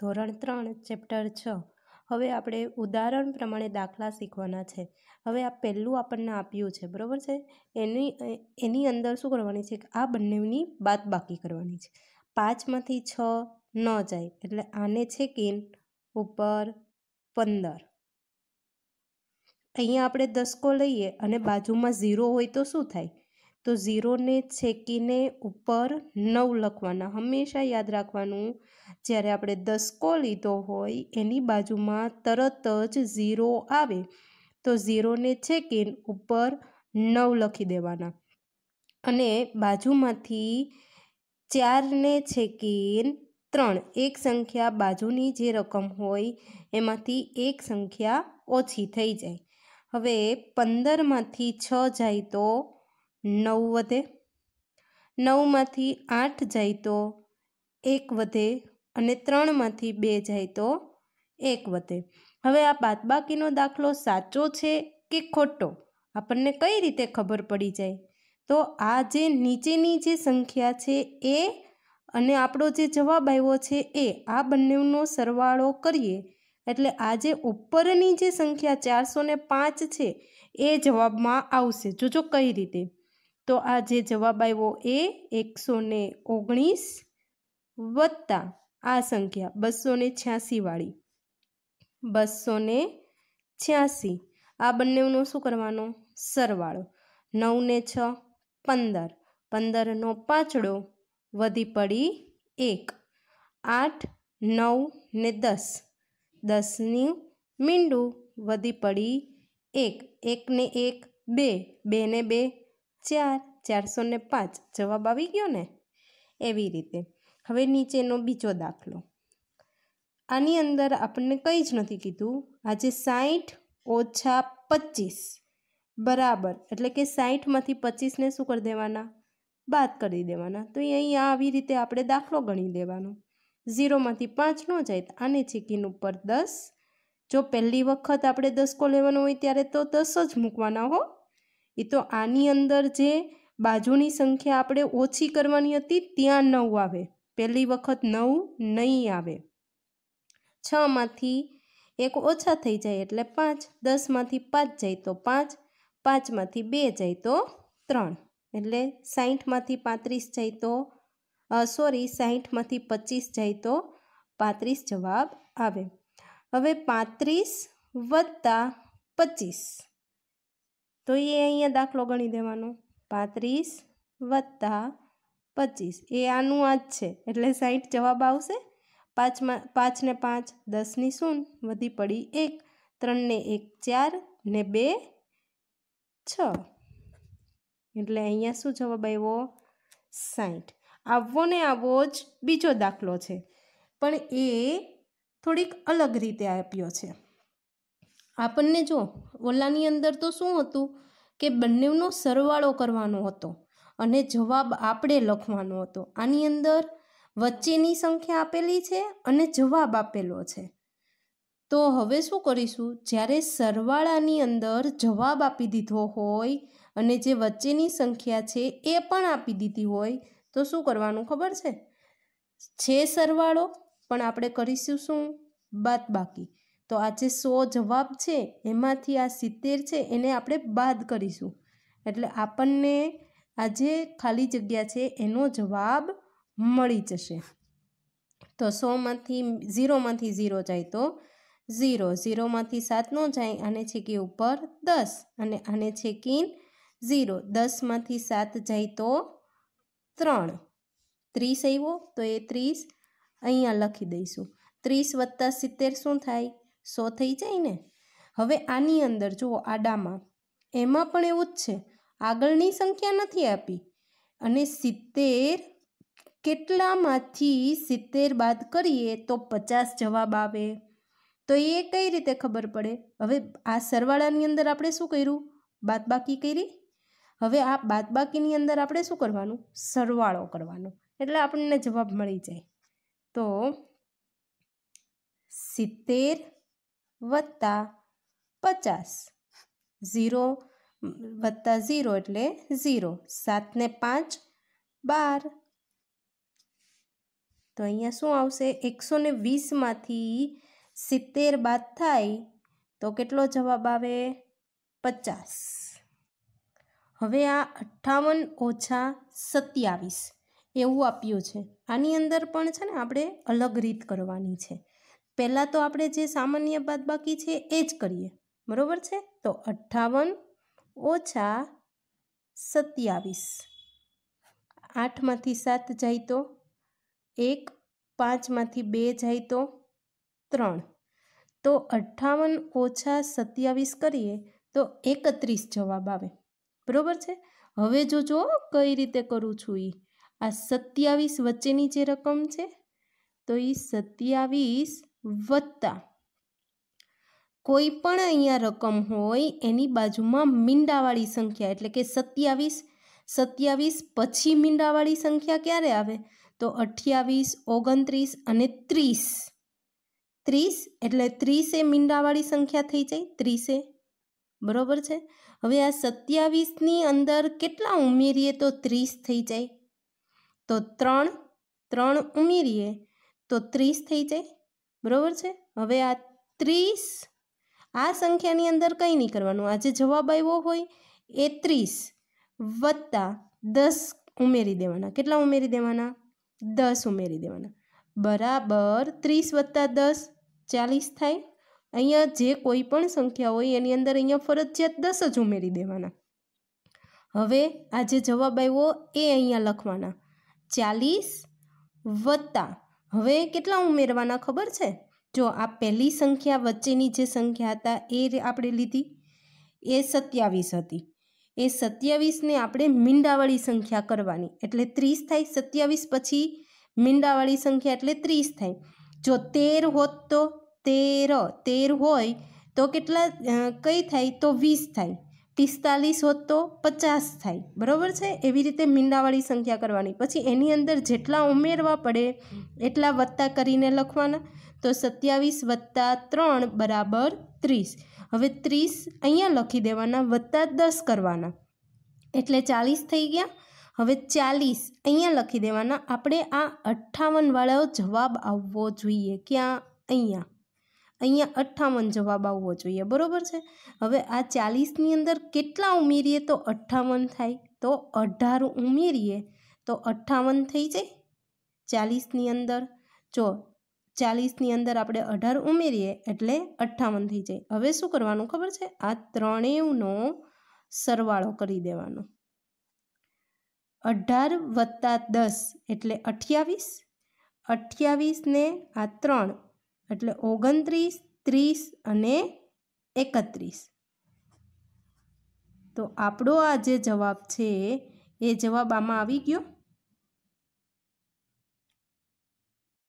ધોરણ ત્રણ ચેપ્ટર છ હવે આપણે ઉદાહરણ પ્રમાણે દાખલા શીખવાના છે હવે આ પહેલું આપણને આપ્યું છે બરાબર છે એની એની અંદર શું કરવાની છે કે આ બંનેની બાદ બાકી કરવાની છે પાંચમાંથી છ ન જાય એટલે આને છે કિન ઉપર પંદર અહીંયા આપણે દસકો લઈએ અને બાજુમાં ઝીરો હોય તો શું થાય તો ઝીરોને છેકીને ઉપર નવ લખવાના હંમેશા યાદ રાખવાનું જ્યારે આપણે દસકો લીધો હોય એની બાજુમાં તરત જ ઝીરો આવે તો ઝીરોને છેકીને ઉપર નવ લખી દેવાના અને બાજુમાંથી ચારને છેકીને ત્રણ એક સંખ્યા બાજુની જે રકમ હોય એમાંથી એક સંખ્યા ઓછી થઈ જાય હવે પંદરમાંથી છ જાય તો નવ વધે નવમાંથી આઠ જાય તો એક વધે અને ત્રણમાંથી બે જાય તો એક વધે હવે આ બાદબાકીનો દાખલો સાચો છે કે ખોટો આપણને કઈ રીતે ખબર પડી જાય તો આ જે નીચેની જે સંખ્યા છે એ અને આપણો જે જવાબ આવ્યો છે એ આ બંનેનો સરવાળો કરીએ એટલે આ જે ઉપરની જે સંખ્યા ચારસો પાંચ છે એ જવાબમાં આવશે જોજો કઈ રીતે તો આ જે જવાબ આવ્યો એ એકસો ને ઓગણીસ વત્તા આ સંખ્યા બસો ને છ્યાસીવાળી બસો ને છ્યાસી આ બંનેનો શું કરવાનો સરવાળો નવ ને છ પંદર પંદરનો પાંચડો વધી પડી એક આઠ નવ ને દસ દસની મીંડું વધી પડી એક એકને એક બે બેને બે ચાર ચારસો ને પાંચ જવાબ આવી ગયો ને એવી રીતે હવે નીચેનો બીજો દાખલો આની અંદર આપણને કંઈ જ નથી કીધું આજે સાઠ ઓછા પચીસ બરાબર એટલે કે સાઠમાંથી પચીસને શું કરી દેવાના બાદ કરી દેવાના તો અહીંયા આવી રીતે આપણે દાખલો ગણી દેવાનો ઝીરોમાંથી પાંચ ન જાય આને ચીકીન ઉપર દસ જો પહેલી વખત આપણે દસકો લેવાનો હોય ત્યારે તો દસ જ મૂકવાના હો એ તો આની અંદર જે બાજુની સંખ્યા આપણે ઓછી કરવાની હતી ત્યાં નવ આવે પહેલી વખત નવ નહીં આવે છમાંથી એક ઓછા થઈ જાય એટલે પાંચ દસમાંથી પાંચ જાય તો પાંચ પાંચમાંથી બે જાય તો ત્રણ એટલે સાહીઠમાંથી પાંત્રીસ જાય તો સોરી સાહીઠમાંથી પચીસ જાય તો પાંત્રીસ જવાબ આવે હવે પાંત્રીસ વત્તા પચીસ તો એ અહીંયા દાખલો ગણી દેવાનો પાંત્રીસ વત્તા પચીસ એ આનું આ જ છે એટલે સાઠ જવાબ આવશે પાંચમાં પાંચને પાંચ દસની શૂન વધી પડી એક ત્રણને એક ચાર ને બે છ એટલે અહીંયા શું જવાબ આવ્યો સાઠ આવવો ને આવો જ બીજો દાખલો છે પણ એ થોડીક અલગ રીતે આપ્યો છે આપણને જો ઓલાની અંદર તો શું હતું કે બંનેનો સરવાળો કરવાનો હતો અને જવાબ આપણે લખવાનો હતો આની અંદર વચ્ચેની સંખ્યા આપેલી છે અને જવાબ આપેલો છે તો હવે શું કરીશું જ્યારે સરવાળાની અંદર જવાબ આપી દીધો હોય અને જે વચ્ચેની સંખ્યા છે એ પણ આપી દીધી હોય તો શું કરવાનું ખબર છે છે સરવાળો પણ આપણે કરીશું શું બાકી તો આ જે સો જવાબ છે એમાંથી આ સિત્તેર છે એને આપણે બાદ કરીશું એટલે આપણને આ જે ખાલી જગ્યા છે એનો જવાબ મળી જશે તો સોમાંથી ઝીરોમાંથી ઝીરો જાય તો ઝીરો ઝીરોમાંથી સાતનો જાય આને છેકી ઉપર દસ અને આને છેકીન ઝીરો દસમાંથી સાત જાય તો ત્રણ ત્રીસ આવ્યો તો એ ત્રીસ અહીંયા લખી દઈશું ત્રીસ વત્તા સિત્તેર શું થાય સો થઈ જાય ને હવે આની અંદર જુઓ આડામાં એમાં પણ એવું જ છે આગળની સંખ્યા નથી આપી અને સિત્તેર કેટલામાંથી સિત્તેર બાદ કરીએ તો પચાસ જવાબ આવે તો એ કઈ રીતે ખબર પડે હવે આ સરવાળાની અંદર આપણે શું કર્યું બાદબાકી કરી હવે આ બાદબાકીની અંદર આપણે શું કરવાનું સરવાળો કરવાનો એટલે આપણને જવાબ મળી જાય તો સિત્તેર વત્તા પચાસ ઝીરો વત્તા ઝીરો એટલે ઝીરો સાતને પાંચ બાર તો અહીંયા શું આવશે એકસો ને વીસમાંથી સિત્તેર બાદ થાય તો કેટલો જવાબ આવે પચાસ હવે આ અઠ્ઠાવન ઓછા સત્યાવીસ એવું આપ્યું છે આની અંદર પણ છે ને આપણે અલગ રીત કરવાની છે પહેલાં તો આપણે જે સામાન્ય બાદબાકી છે એ જ કરીએ બરાબર છે તો અઠ્ઠાવન ઓછા સત્યાવીસ આઠમાંથી સાત જાય તો એક પાંચમાંથી બે જાય તો ત્રણ તો અઠ્ઠાવન ઓછા સત્યાવીસ કરીએ તો એકત્રીસ જવાબ આવે બરાબર છે હવે જો જો કઈ રીતે કરું છું એ આ સત્યાવીસ વચ્ચેની જે રકમ છે તો એ સત્યાવીસ વત્તા કોઈ પણ અહીંયા રકમ હોય એની બાજુમાં મીંડાવાળી સંખ્યા એટલે કે સત્યાવીસ સત્યાવીસ પછી મીંડાવાળી સંખ્યા ક્યારે આવે તો અઠ્યાવીસ ઓગણત્રીસ અને ત્રીસ ત્રીસ એટલે ત્રીસે મીંડાવાળી સંખ્યા થઈ જાય ત્રીસે બરોબર છે હવે આ સત્યાવીસની અંદર કેટલા ઉમેરીએ તો ત્રીસ થઈ જાય તો ત્રણ ત્રણ ઉમેરીએ તો ત્રીસ થઈ જાય બરાબર છે હવે આ ત્રીસ આ સંખ્યાની અંદર કંઈ નહીં કરવાનું આજે જવાબ આવ્યો હોય એ ત્રીસ વત્તા દસ ઉમેરી દેવાના કેટલા ઉમેરી દેવાના દસ ઉમેરી દેવાના બરાબર ત્રીસ વત્તા દસ ચાલીસ થાય અહીંયા જે કોઈ પણ સંખ્યા હોય એની અંદર અહીંયા ફરજિયાત દસ જ ઉમેરી દેવાના હવે આજે જવાબ આવ્યો એ અહીંયા લખવાના ચાલીસ વત્તા હવે કેટલા ઉમેરવાના ખબર છે જો આ પહેલી સંખ્યા વચ્ચેની જે સંખ્યા હતા એ આપણે લીધી એ સત્યાવીસ હતી એ સત્યાવીસને આપણે મીંડાવાળી સંખ્યા કરવાની એટલે ત્રીસ થાય સત્યાવીસ પછી મીંડાવાળી સંખ્યા એટલે ત્રીસ થાય જો તેર હોત તો તેર તેર હોય તો કેટલા કઈ થાય તો વીસ થાય પિસ્તાલીસ હોત તો પચાસ થાય બરાબર છે એવી રીતે મીંડાવાળી સંખ્યા કરવાની પછી એની અંદર જેટલા ઉમેરવા પડે એટલા વત્તા કરીને લખવાના તો સત્યાવીસ વત્તા ત્રણ બરાબર ત્રીસ હવે ત્રીસ અહીંયા લખી દેવાના વત્તા દસ કરવાના એટલે ચાલીસ થઈ ગયા હવે ચાલીસ અહીંયા લખી દેવાના આપણે આ અઠ્ઠાવનવાળો જવાબ આવવો જોઈએ ક્યાં અહીંયા અહીંયા અઠ્ઠાવન જવાબ આવવો જોઈએ બરાબર છે હવે આ ચાલીસની અંદર કેટલા ઉમેરીએ તો અઠ્ઠાવન થાય તો અઢાર ઉમેરીએ તો અઠ્ઠાવન થઈ જાય ચાલીસની અંદર જો ચાલીસની અંદર આપણે અઢાર ઉમેરીએ એટલે અઠ્ઠાવન થઈ જાય હવે શું કરવાનું ખબર છે આ ત્રણેયનો સરવાળો કરી દેવાનો અઢાર વત્તા દસ એટલે અઠ્યાવીસ અઠ્યાવીસને આ ત્રણ એટલે ઓગણત્રીસ ત્રીસ અને એકત્રીસ તો આપણો આ જે જવાબ છે એ જવાબ આમાં આવી ગયો